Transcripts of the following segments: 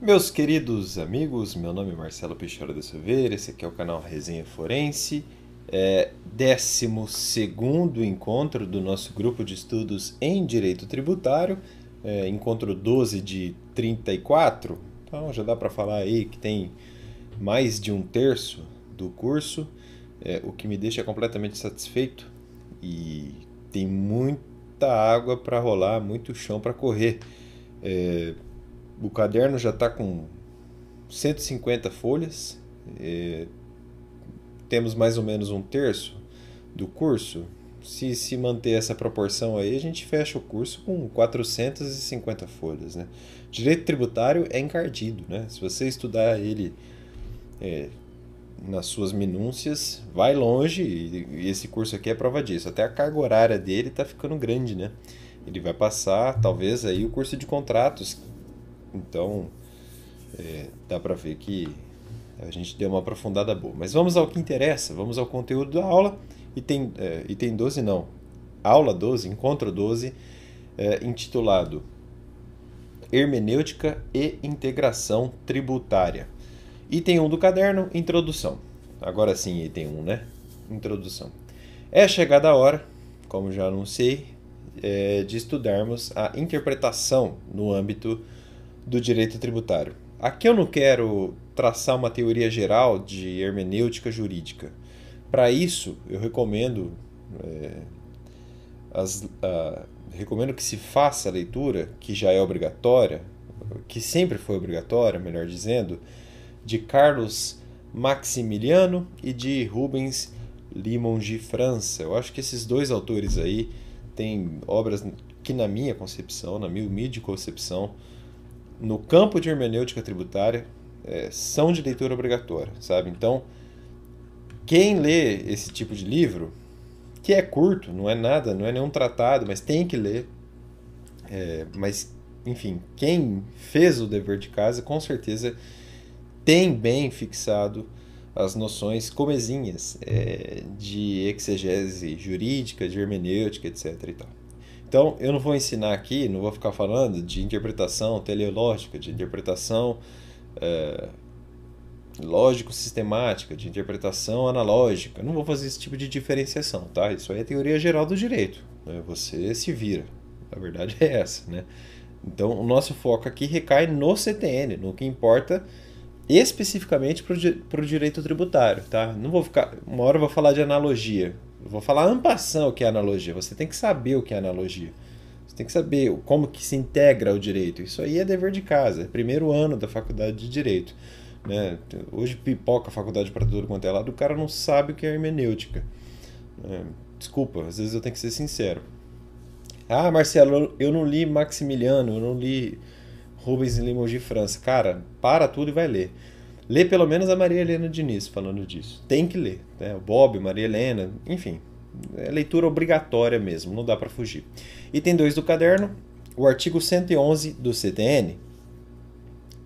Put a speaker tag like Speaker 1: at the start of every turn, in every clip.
Speaker 1: Meus queridos amigos, meu nome é Marcelo Peixoto de Silveira, esse aqui é o canal Resenha Forense, é 12 encontro do nosso grupo de estudos em Direito Tributário, é, encontro 12 de 34, então já dá para falar aí que tem mais de um terço do curso, é, o que me deixa completamente satisfeito e tem muita água para rolar, muito chão para correr. É, o caderno já está com 150 folhas. temos mais ou menos um terço do curso. Se se manter essa proporção aí, a gente fecha o curso com 450 folhas. Né? Direito tributário é encardido. Né? Se você estudar ele é, nas suas minúcias, vai longe e esse curso aqui é prova disso. Até a carga horária dele está ficando grande. Né? Ele vai passar, talvez, aí o curso de contratos, então, é, dá para ver que a gente deu uma aprofundada boa. Mas vamos ao que interessa, vamos ao conteúdo da aula. Item, é, tem 12 não, aula 12, encontro 12, é, intitulado Hermenêutica e Integração Tributária. Item 1 do caderno, introdução. Agora sim, item 1, né? Introdução. É chegada a hora, como já anunciei, é, de estudarmos a interpretação no âmbito do direito tributário. Aqui eu não quero traçar uma teoria geral de hermenêutica jurídica. Para isso, eu recomendo, é, as, uh, recomendo que se faça a leitura, que já é obrigatória, que sempre foi obrigatória, melhor dizendo, de Carlos Maximiliano e de Rubens Limon de França. Eu acho que esses dois autores aí têm obras que, na minha concepção, na minha humilde concepção, no campo de hermenêutica tributária é, são de leitura obrigatória, sabe? Então, quem lê esse tipo de livro, que é curto, não é nada, não é nenhum tratado, mas tem que ler. É, mas, enfim, quem fez o dever de casa, com certeza tem bem fixado as noções comezinhas é, de exegese jurídica, de hermenêutica, etc. E tal. Então, eu não vou ensinar aqui, não vou ficar falando de interpretação teleológica, de interpretação é, lógico-sistemática, de interpretação analógica. não vou fazer esse tipo de diferenciação, tá? Isso aí é teoria geral do direito. Né? Você se vira. A verdade é essa, né? Então, o nosso foco aqui recai no CTN, no que importa especificamente para o direito tributário, tá? Não vou ficar, uma hora eu vou falar de analogia, eu vou falar ampação o que é analogia. Você tem que saber o que é analogia. Você tem que saber como que se integra o direito. Isso aí é dever de casa, é primeiro ano da faculdade de direito. Né? Hoje pipoca a faculdade para tudo quanto é lado, o cara não sabe o que é hermenêutica. É, desculpa, às vezes eu tenho que ser sincero. Ah, Marcelo, eu não li Maximiliano, eu não li Rubens Limoges de França. Cara, para tudo e vai ler. Lê pelo menos a Maria Helena Diniz falando disso. Tem que ler. Né? O Bob, Maria Helena, enfim. É leitura obrigatória mesmo, não dá para fugir. Item 2 do caderno, o artigo 111 do CTN.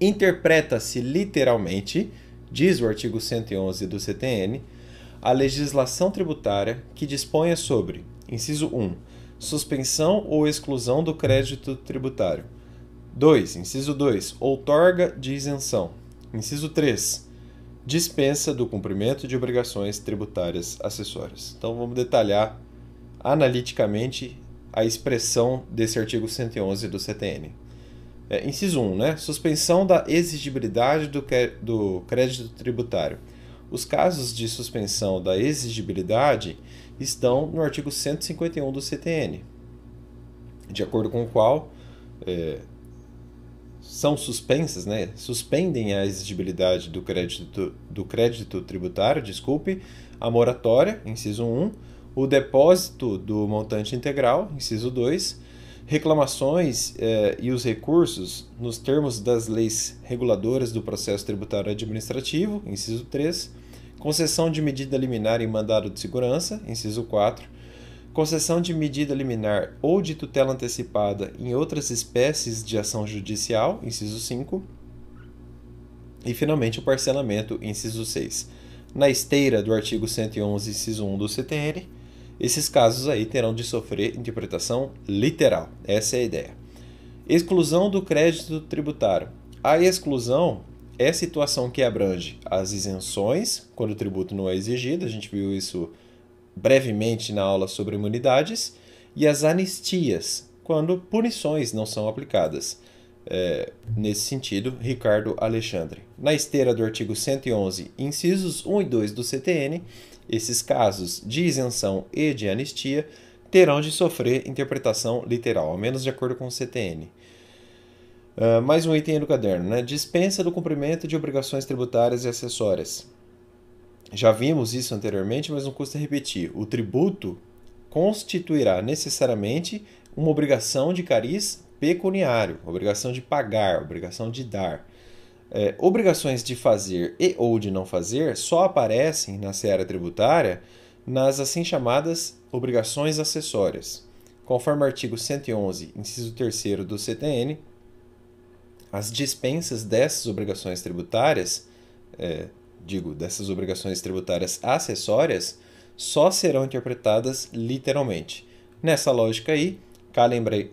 Speaker 1: Interpreta-se literalmente, diz o artigo 111 do CTN, a legislação tributária que disponha sobre, inciso 1, suspensão ou exclusão do crédito tributário. 2. Inciso 2. Outorga de isenção. Inciso 3. Dispensa do cumprimento de obrigações tributárias acessórias. Então vamos detalhar analiticamente a expressão desse artigo 111 do CTN. É, inciso 1. Né? Suspensão da exigibilidade do, do crédito tributário. Os casos de suspensão da exigibilidade estão no artigo 151 do CTN, de acordo com o qual é, são suspensas, né, suspendem a exigibilidade do crédito, do crédito tributário, desculpe, a moratória, inciso 1, o depósito do montante integral, inciso 2, reclamações eh, e os recursos nos termos das leis reguladoras do processo tributário administrativo, inciso 3, concessão de medida liminar em mandado de segurança, inciso 4, concessão de medida liminar ou de tutela antecipada em outras espécies de ação judicial, inciso 5, e finalmente o parcelamento, inciso 6. Na esteira do artigo 111, inciso 1 do CTN, esses casos aí terão de sofrer interpretação literal. Essa é a ideia. Exclusão do crédito tributário. A exclusão é a situação que abrange as isenções, quando o tributo não é exigido, a gente viu isso brevemente na aula sobre imunidades, e as anistias, quando punições não são aplicadas. É, nesse sentido, Ricardo Alexandre. Na esteira do artigo 111, incisos 1 e 2 do CTN, esses casos de isenção e de anistia terão de sofrer interpretação literal, ao menos de acordo com o CTN. Uh, ah, mais um item do caderno, né? Dispensa do cumprimento de obrigações tributárias e acessórias. Já vimos isso anteriormente, mas não custa repetir. O tributo constituirá necessariamente uma obrigação de cariz pecuniário, obrigação de pagar, obrigação de dar. É, obrigações de fazer e ou de não fazer só aparecem na seara tributária nas assim chamadas obrigações acessórias. Conforme o artigo 111, inciso 3 do CTN, as dispensas dessas obrigações tributárias, é, digo, dessas obrigações tributárias acessórias, só serão interpretadas literalmente. Nessa lógica aí,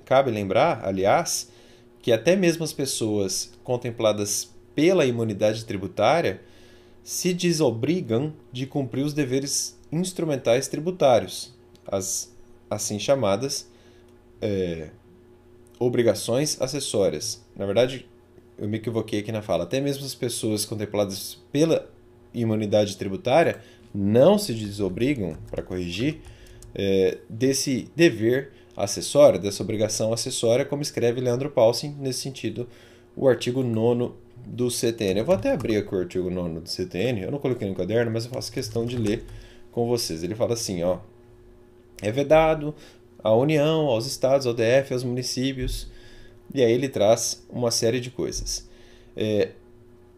Speaker 1: cabe lembrar, aliás, que até mesmo as pessoas contempladas pela imunidade tributária se desobrigam de cumprir os deveres instrumentais tributários, as assim chamadas é, obrigações acessórias. Na verdade, eu me equivoquei aqui na fala. Até mesmo as pessoas contempladas pela imunidade tributária não se desobrigam, para corrigir, é, desse dever acessório, dessa obrigação acessória, como escreve Leandro Paulsen, nesse sentido, o artigo 9 do CTN. Eu vou até abrir aqui o artigo 9 do CTN, eu não coloquei no caderno, mas eu faço questão de ler com vocês. Ele fala assim, ó, é vedado à União, aos estados, ao DF, aos municípios, e aí ele traz uma série de coisas. É,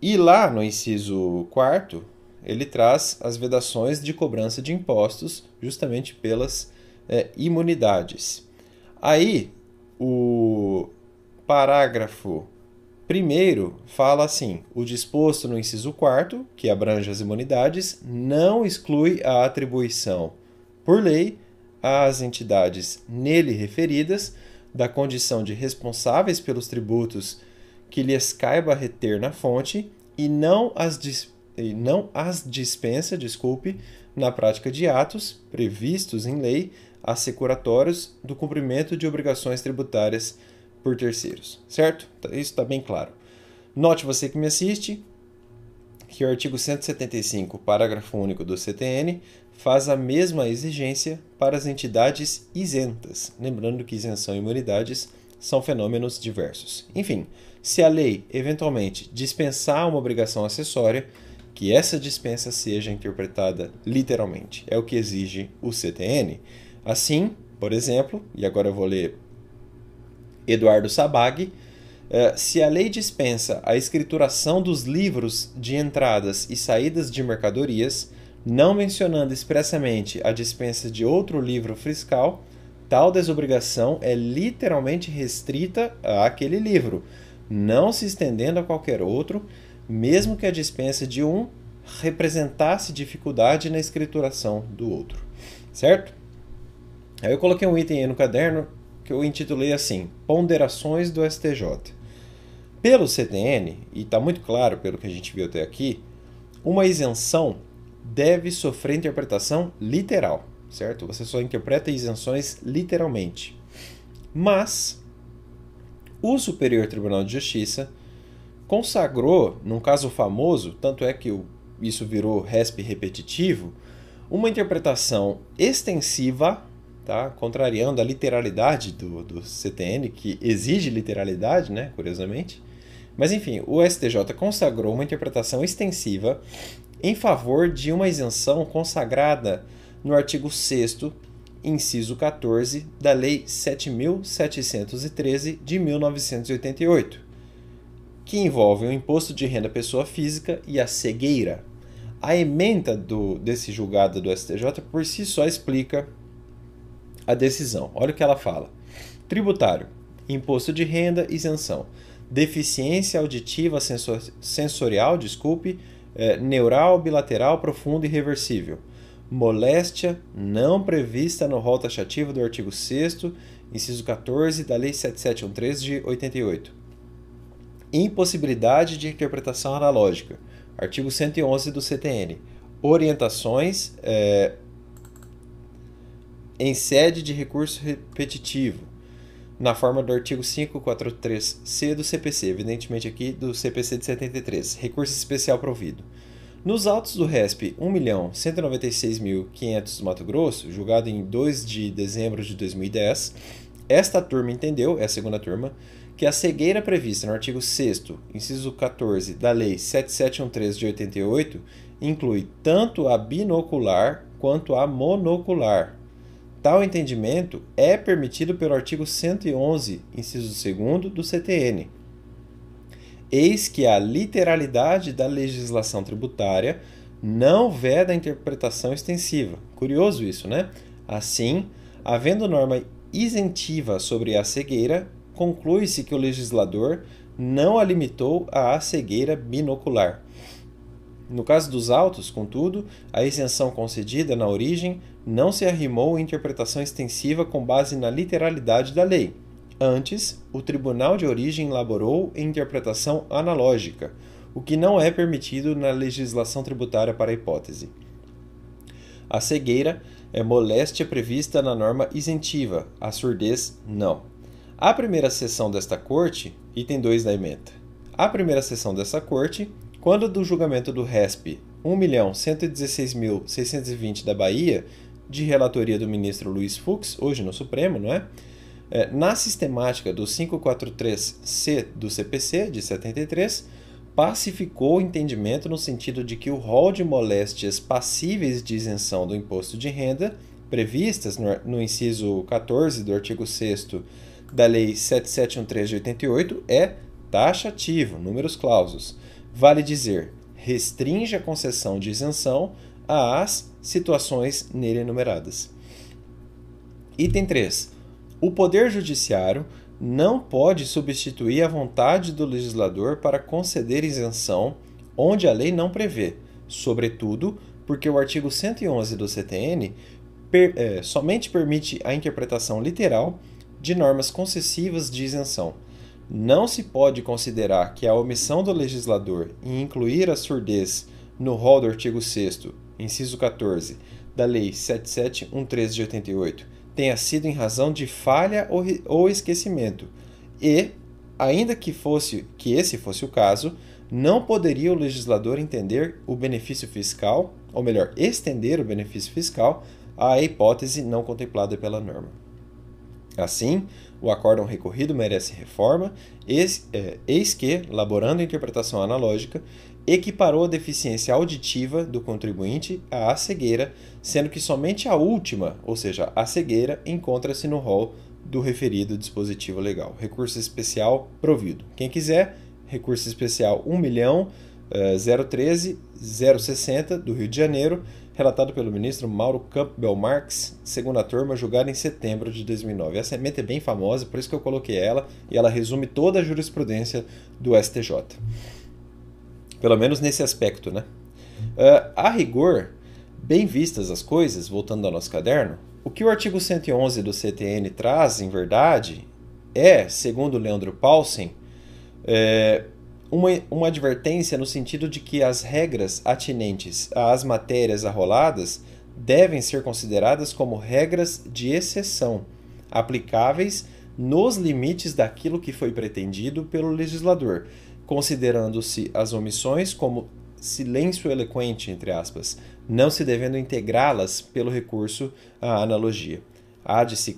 Speaker 1: e lá no inciso 4, ele traz as vedações de cobrança de impostos, justamente pelas é, imunidades. Aí, o parágrafo primeiro fala assim: o disposto no inciso 4, que abrange as imunidades, não exclui a atribuição, por lei, às entidades nele referidas da condição de responsáveis pelos tributos que lhes caiba reter na fonte e não as, dis, e não as dispensa, desculpe, na prática de atos previstos em lei assecuratórios do cumprimento de obrigações tributárias por terceiros, certo? Tá, isso está bem claro. Note você que me assiste que o artigo 175, parágrafo único do CTN, faz a mesma exigência para as entidades isentas, lembrando que isenção e imunidades são fenômenos diversos. Enfim, se a lei eventualmente dispensar uma obrigação acessória, que essa dispensa seja interpretada literalmente. É o que exige o CTN. Assim, por exemplo, e agora eu vou ler Eduardo Sabag, eh, se a lei dispensa a escrituração dos livros de entradas e saídas de mercadorias, não mencionando expressamente a dispensa de outro livro fiscal, tal desobrigação é literalmente restrita àquele livro, não se estendendo a qualquer outro, mesmo que a dispensa de um representasse dificuldade na escrituração do outro. Certo? Aí eu coloquei um item aí no caderno que eu intitulei assim: Ponderações do STJ. Pelo CTN, e está muito claro pelo que a gente viu até aqui, uma isenção deve sofrer interpretação literal certo? Você só interpreta isenções literalmente. Mas o Superior Tribunal de Justiça consagrou, num caso famoso, tanto é que isso virou RESP repetitivo, uma interpretação extensiva, tá? contrariando a literalidade do, do CTN, que exige literalidade, né? curiosamente. Mas enfim, o STJ consagrou uma interpretação extensiva em favor de uma isenção consagrada no artigo 6, inciso 14, da Lei 7.713 de 1988, que envolve o imposto de renda pessoa física e a cegueira. A emenda do, desse julgado do STJ por si só explica a decisão. Olha o que ela fala: tributário, imposto de renda, isenção deficiência auditiva sensorial, desculpe, é, neural, bilateral, profunda e reversível moléstia não prevista no rol taxativo do artigo 6 inciso 14 da Lei 7713 de 88. Impossibilidade de interpretação analógica, artigo 111 do CTN. Orientações é, em sede de recurso repetitivo, na forma do artigo 543C do CPC, evidentemente aqui do CPC de 73, recurso especial provido. Nos autos do RESP 1.196.500 do Mato Grosso, julgado em 2 de dezembro de 2010, esta turma entendeu, é a segunda turma, que a cegueira prevista no artigo 6 inciso 14 da Lei 7713 de 88 inclui tanto a binocular quanto a monocular. Tal entendimento é permitido pelo artigo 111, inciso 2 do CTN Eis que a literalidade da legislação tributária não veda a interpretação extensiva. Curioso isso, né? Assim, havendo norma isentiva sobre a cegueira, conclui-se que o legislador não a limitou à cegueira binocular. No caso dos autos, contudo, a isenção concedida na origem não se arrimou à interpretação extensiva com base na literalidade da lei. Antes, o tribunal de origem elaborou interpretação analógica, o que não é permitido na legislação tributária para a hipótese. A cegueira é moléstia prevista na norma isentiva, a surdez não. A primeira sessão desta corte, item 2 da emenda. A primeira sessão desta corte, quando do julgamento do RESP 1.116.620 da Bahia, de relatoria do ministro Luiz Fux, hoje no Supremo, não é? É, na sistemática do 543C do CPC de 73, pacificou o entendimento no sentido de que o rol de moléstias passíveis de isenção do imposto de renda, previstas no, no inciso 14 do artigo 6 da Lei 7713 de 88, é taxativo, números clausos. Vale dizer, restringe a concessão de isenção às situações nele enumeradas. Item 3 o Poder Judiciário não pode substituir a vontade do legislador para conceder isenção onde a lei não prevê, sobretudo porque o artigo 111 do CTN per, é, somente permite a interpretação literal de normas concessivas de isenção. Não se pode considerar que a omissão do legislador em incluir a surdez no rol do artigo 6, inciso 14, da Lei 7713 de 88 tenha sido em razão de falha ou, ou esquecimento, e, ainda que fosse que esse fosse o caso, não poderia o legislador entender o benefício fiscal, ou melhor, estender o benefício fiscal à hipótese não contemplada pela norma. Assim, o acórdão recorrido merece reforma, eis, é, eis que, laborando a interpretação analógica, equiparou a deficiência auditiva do contribuinte à cegueira, sendo que somente a última, ou seja, a cegueira, encontra-se no rol do referido dispositivo legal. Recurso especial provido. Quem quiser, recurso especial 1 milhão 013 eh, 060 do Rio de Janeiro, relatado pelo ministro Mauro Campbell Marx, segunda turma, julgada em setembro de 2009. Essa emenda é bem famosa, por isso que eu coloquei ela, e ela resume toda a jurisprudência do STJ. Pelo menos nesse aspecto, né? Uh, a rigor, bem vistas as coisas, voltando ao nosso caderno, o que o artigo 111 do CTN traz, em verdade, é, segundo Leandro Paulsen, é, uma, uma advertência no sentido de que as regras atinentes às matérias arroladas devem ser consideradas como regras de exceção, aplicáveis nos limites daquilo que foi pretendido pelo legislador considerando-se as omissões como silêncio eloquente, entre aspas, não se devendo integrá-las pelo recurso à analogia. Há de se,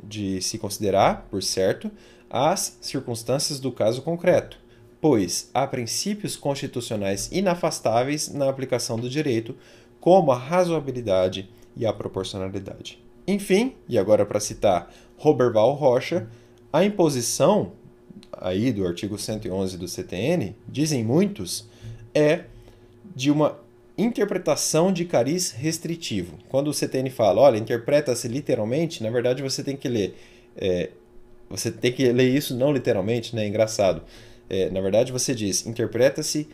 Speaker 1: de se considerar, por certo, as circunstâncias do caso concreto, pois há princípios constitucionais inafastáveis na aplicação do direito, como a razoabilidade e a proporcionalidade. Enfim, e agora para citar Robert Val Rocha, a imposição aí do artigo 111 do CTN, dizem muitos, é de uma interpretação de cariz restritivo. Quando o CTN fala, olha, interpreta-se literalmente, na verdade você tem que ler. É, você tem que ler isso não literalmente, né? É engraçado. É, na verdade você diz, interpreta-se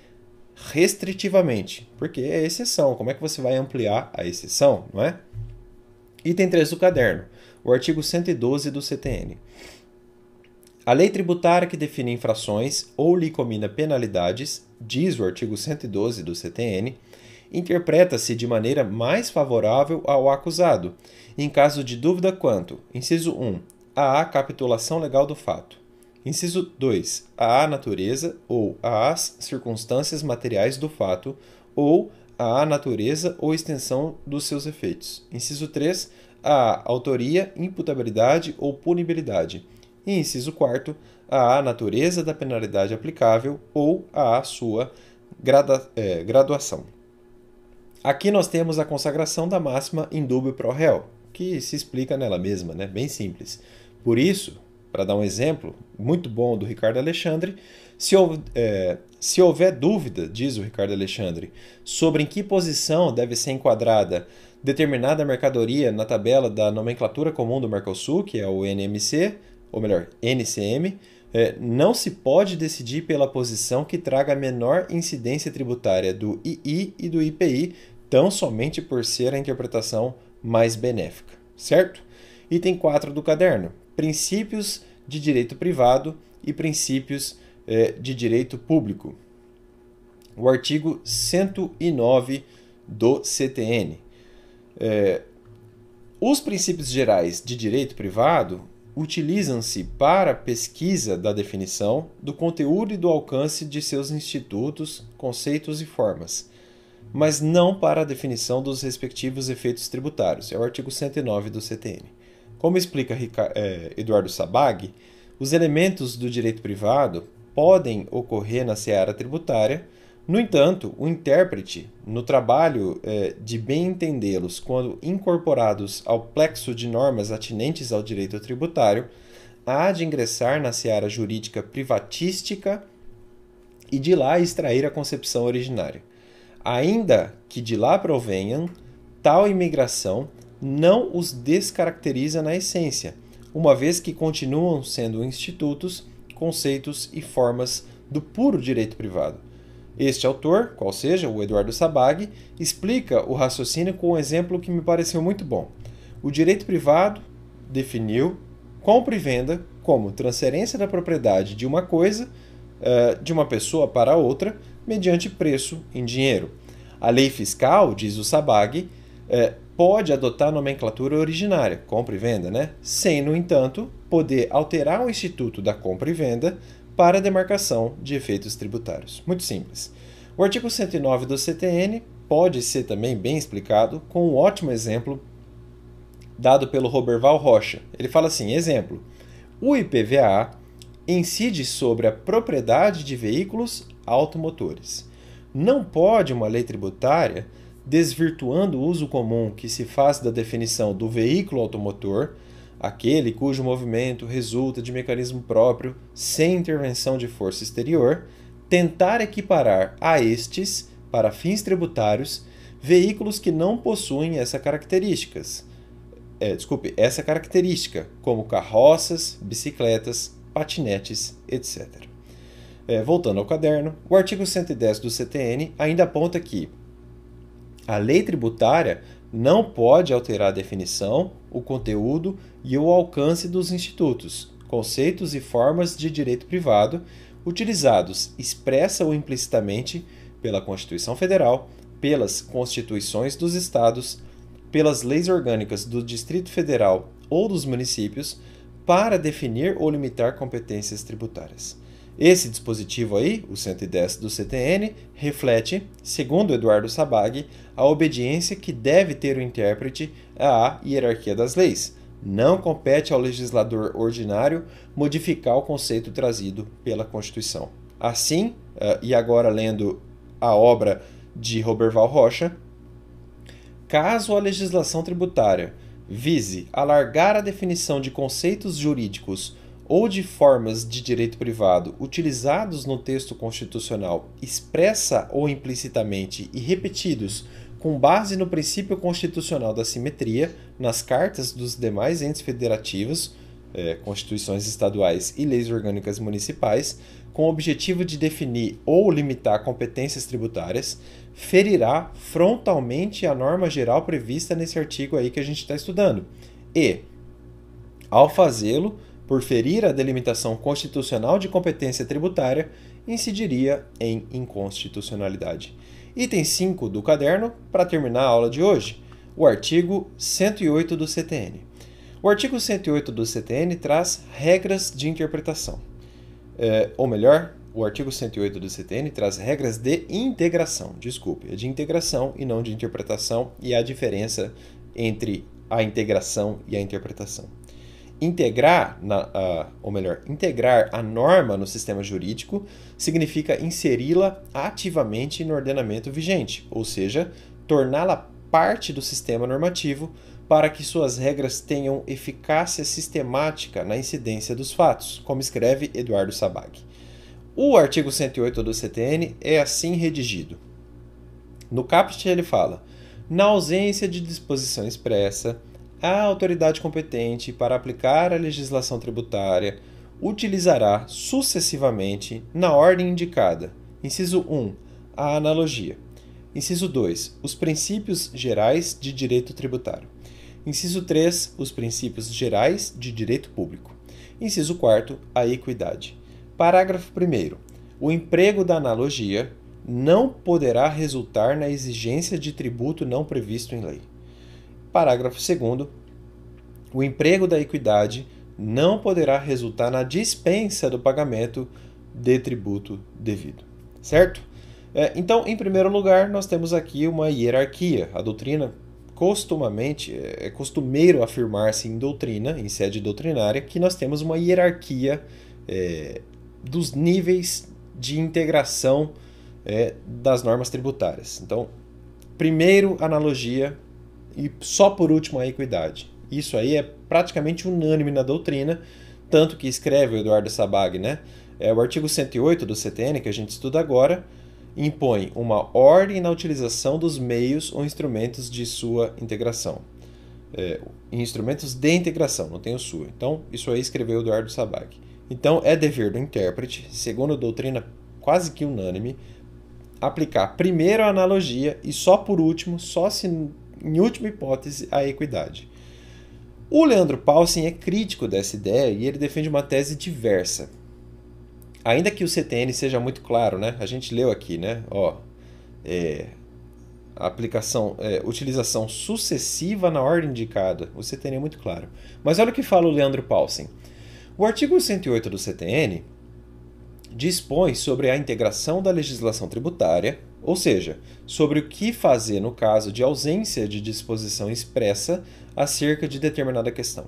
Speaker 1: restritivamente, porque é exceção. Como é que você vai ampliar a exceção, não é? Item 3 do caderno, o artigo 112 do CTN. A lei tributária que define infrações ou lhe comina penalidades, diz o artigo 112 do CTN, interpreta-se de maneira mais favorável ao acusado, em caso de dúvida quanto: inciso 1, a capitulação legal do fato. Inciso 2, a natureza ou às circunstâncias materiais do fato ou a natureza ou extensão dos seus efeitos. Inciso 3, a autoria, imputabilidade ou punibilidade. E inciso 4 a natureza da penalidade aplicável ou a sua é, graduação. Aqui nós temos a consagração da máxima em dubio pro reo, que se explica nela mesma, né? bem simples. Por isso, para dar um exemplo muito bom do Ricardo Alexandre, se, é, se houver dúvida, diz o Ricardo Alexandre, sobre em que posição deve ser enquadrada determinada mercadoria na tabela da nomenclatura comum do Mercosul, que é o NMC, ou melhor, NCM, é, não se pode decidir pela posição que traga menor incidência tributária do II e do IPI, tão somente por ser a interpretação mais benéfica, certo? Item 4 do caderno: princípios de direito privado e princípios é, de direito público. O artigo 109 do CTN. É, os princípios gerais de direito privado utilizam-se para pesquisa da definição do conteúdo e do alcance de seus institutos, conceitos e formas, mas não para a definição dos respectivos efeitos tributários. É o artigo 109 do CTN. Como explica é, Eduardo Sabag, os elementos do direito privado podem ocorrer na seara tributária no entanto, o intérprete, no trabalho é, de bem entendê-los quando incorporados ao plexo de normas atinentes ao direito tributário, há de ingressar na seara jurídica privatística e de lá extrair a concepção originária. Ainda que de lá provenham, tal imigração não os descaracteriza na essência, uma vez que continuam sendo institutos, conceitos e formas do puro direito privado este autor, qual seja, o Eduardo Sabag, explica o raciocínio com um exemplo que me pareceu muito bom. O direito privado definiu compra e venda como transferência da propriedade de uma coisa eh, de uma pessoa para outra mediante preço em dinheiro. A lei fiscal, diz o Sabag, eh, pode adotar nomenclatura originária, compra e venda, né? Sem, no entanto, poder alterar o instituto da compra e venda para a demarcação de efeitos tributários. Muito simples. O artigo 109 do CTN pode ser também bem explicado com um ótimo exemplo dado pelo Roberval Rocha. Ele fala assim: exemplo, o IPVA incide sobre a propriedade de veículos automotores. Não pode uma lei tributária, desvirtuando o uso comum que se faz da definição do veículo automotor, aquele cujo movimento resulta de mecanismo próprio, sem intervenção de força exterior, tentar equiparar a estes, para fins tributários, veículos que não possuem essa características. É, desculpe, essa característica, como carroças, bicicletas, patinetes, etc. É, voltando ao caderno, o artigo 110 do CTN ainda aponta que a lei tributária não pode alterar a definição, o conteúdo e o alcance dos institutos, conceitos e formas de direito privado utilizados expressa ou implicitamente pela Constituição Federal, pelas constituições dos estados, pelas leis orgânicas do Distrito Federal ou dos municípios para definir ou limitar competências tributárias. Esse dispositivo aí, o 110 do CTN, reflete, segundo Eduardo Sabag, a obediência que deve ter o intérprete à hierarquia das leis. Não compete ao legislador ordinário modificar o conceito trazido pela Constituição. Assim, eh, e agora lendo a obra de Roberval Rocha, caso a legislação tributária vise alargar a definição de conceitos jurídicos ou de formas de direito privado utilizados no texto constitucional expressa ou implicitamente e repetidos com base no princípio constitucional da simetria nas cartas dos demais entes federativos, é, constituições estaduais e leis orgânicas municipais, com o objetivo de definir ou limitar competências tributárias, ferirá frontalmente a norma geral prevista nesse artigo aí que a gente está estudando. E, ao fazê-lo, por ferir a delimitação constitucional de competência tributária, incidiria em inconstitucionalidade. Item 5 do caderno, para terminar a aula de hoje, o artigo 108 do CTN. O artigo 108 do CTN traz regras de interpretação. É, ou melhor, o artigo 108 do CTN traz regras de integração. Desculpe, é de integração e não de interpretação, e a diferença entre a integração e a interpretação. Integrar, na, uh, ou melhor, integrar a norma no sistema jurídico significa inseri-la ativamente no ordenamento vigente, ou seja, torná-la parte do sistema normativo para que suas regras tenham eficácia sistemática na incidência dos fatos, como escreve Eduardo Sabag. O artigo 108 do CTN é assim redigido. No caput ele fala: na ausência de disposição expressa, a autoridade competente para aplicar a legislação tributária utilizará sucessivamente, na ordem indicada, inciso 1, a analogia. Inciso 2, os princípios gerais de direito tributário. Inciso 3, os princípios gerais de direito público. Inciso 4, a equidade. Parágrafo 1 O emprego da analogia não poderá resultar na exigência de tributo não previsto em lei. Parágrafo 2. O emprego da equidade não poderá resultar na dispensa do pagamento de tributo devido. Certo? É, então, em primeiro lugar, nós temos aqui uma hierarquia. A doutrina costumamente é, é costumeiro afirmar-se em doutrina, em sede doutrinária, que nós temos uma hierarquia é, dos níveis de integração é, das normas tributárias. Então, primeiro analogia e só por último a equidade. Isso aí é praticamente unânime na doutrina, tanto que escreve o Eduardo Sabag, né? É, o artigo 108 do CTN, que a gente estuda agora, impõe uma ordem na utilização dos meios ou instrumentos de sua integração. É, instrumentos de integração, não tem o sua. Então, isso aí escreveu o Eduardo Sabag. Então, é dever do intérprete, segundo a doutrina quase que unânime, aplicar primeiro a analogia e só por último, só se em última hipótese, a equidade. O Leandro Paulsen é crítico dessa ideia e ele defende uma tese diversa. Ainda que o CTN seja muito claro, né? A gente leu aqui, né? Ó, é, aplicação, é, utilização sucessiva na ordem indicada. O CTN é muito claro. Mas olha o que fala o Leandro Paulsen. O artigo 108 do CTN dispõe sobre a integração da legislação tributária ou seja, sobre o que fazer no caso de ausência de disposição expressa acerca de determinada questão.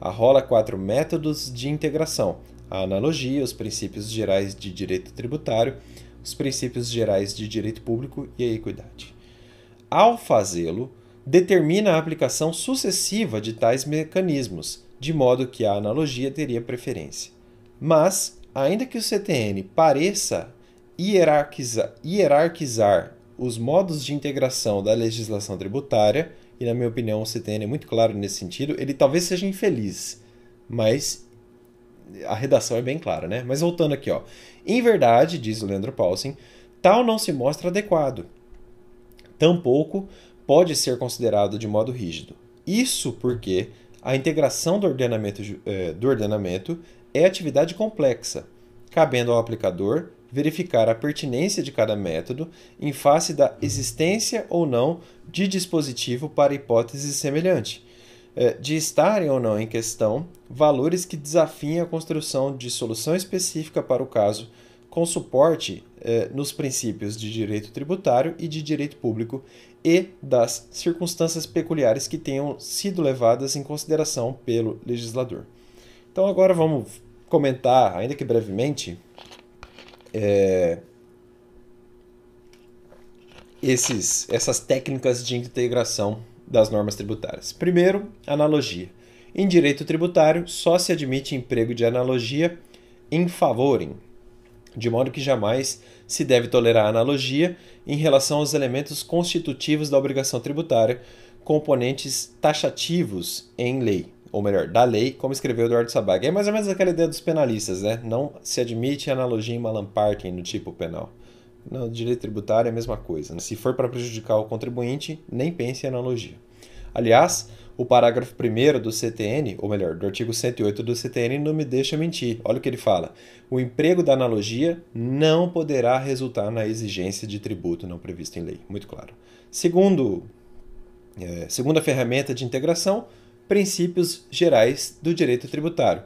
Speaker 1: Arrola quatro métodos de integração: a analogia, os princípios gerais de direito tributário, os princípios gerais de direito público e a equidade. Ao fazê-lo, determina a aplicação sucessiva de tais mecanismos, de modo que a analogia teria preferência. Mas, ainda que o CTN pareça hierarquizar os modos de integração da legislação tributária, e na minha opinião o CTN é muito claro nesse sentido, ele talvez seja infeliz, mas a redação é bem clara, né? Mas voltando aqui, ó. Em verdade, diz Leandro Paulsen, tal não se mostra adequado. Tampouco pode ser considerado de modo rígido. Isso porque a integração do ordenamento, eh, do ordenamento é atividade complexa, cabendo ao aplicador verificar a pertinência de cada método em face da existência ou não de dispositivo para hipótese semelhante, é, de estarem ou não em questão valores que desafiem a construção de solução específica para o caso, com suporte é, nos princípios de direito tributário e de direito público e das circunstâncias peculiares que tenham sido levadas em consideração pelo legislador. Então, agora vamos comentar, ainda que brevemente, é, esses, essas técnicas de integração das normas tributárias. Primeiro, analogia. Em direito tributário, só se admite emprego de analogia em favorem, de modo que jamais se deve tolerar analogia em relação aos elementos constitutivos da obrigação tributária, componentes taxativos em lei ou melhor, da lei, como escreveu Eduardo Sabag. É mais ou menos aquela ideia dos penalistas, né? Não se admite analogia em Malan Parkin no tipo penal. No direito tributário é a mesma coisa. Né? Se for para prejudicar o contribuinte, nem pense em analogia. Aliás, o parágrafo 1 do CTN, ou melhor, do artigo 108 do CTN, não me deixa mentir. Olha o que ele fala. O emprego da analogia não poderá resultar na exigência de tributo não previsto em lei. Muito claro. Segundo, é, segunda ferramenta de integração, princípios gerais do direito tributário.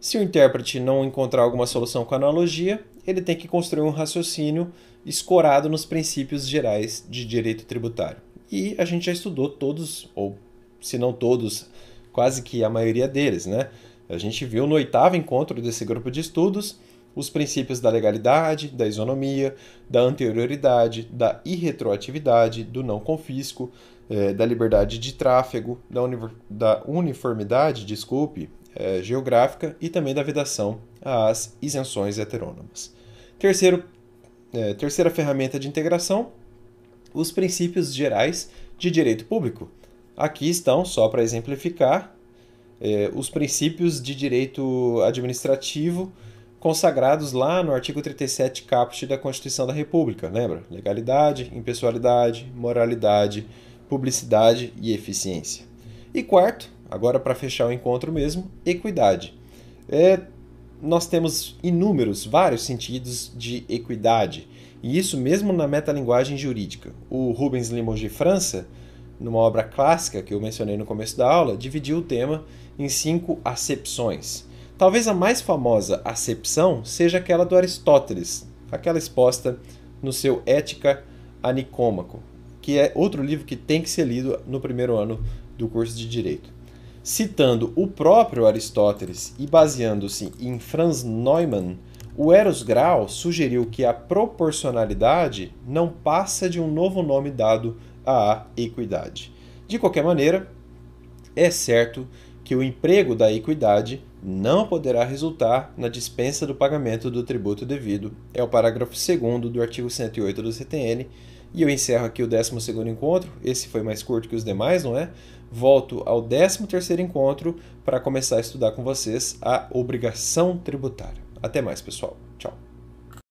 Speaker 1: Se o intérprete não encontrar alguma solução com analogia, ele tem que construir um raciocínio escorado nos princípios gerais de direito tributário. E a gente já estudou todos, ou se não todos, quase que a maioria deles, né? A gente viu no oitavo encontro desse grupo de estudos os princípios da legalidade, da isonomia, da anterioridade, da irretroatividade, do não confisco, é, da liberdade de tráfego, da, da uniformidade, desculpe, é, geográfica e também da vedação às isenções heterônomas. Terceiro, é, terceira ferramenta de integração, os princípios gerais de direito público. Aqui estão, só para exemplificar, os princípios de direito administrativo consagrados lá no artigo 37 caput da Constituição da República, lembra? Legalidade, impessoalidade, moralidade, publicidade e eficiência. E quarto, agora para fechar o encontro mesmo, equidade. É, nós temos inúmeros, vários sentidos de equidade, e isso mesmo na metalinguagem jurídica. O Rubens Limon de França, numa obra clássica que eu mencionei no começo da aula, dividiu o tema em cinco acepções. Talvez a mais famosa acepção seja aquela do Aristóteles, aquela exposta no seu Ética a Nicômaco, que é outro livro que tem que ser lido no primeiro ano do curso de Direito. Citando o próprio Aristóteles e baseando-se em Franz Neumann, o Eros Grau sugeriu que a proporcionalidade não passa de um novo nome dado à equidade. De qualquer maneira, é certo que o emprego da equidade não poderá resultar na dispensa do pagamento do tributo devido. É o parágrafo 2 do artigo 108 do CTN. E eu encerro aqui o 12 encontro. Esse foi mais curto que os demais, não é? Volto ao 13 encontro para começar a estudar com vocês a obrigação tributária. Até mais, pessoal.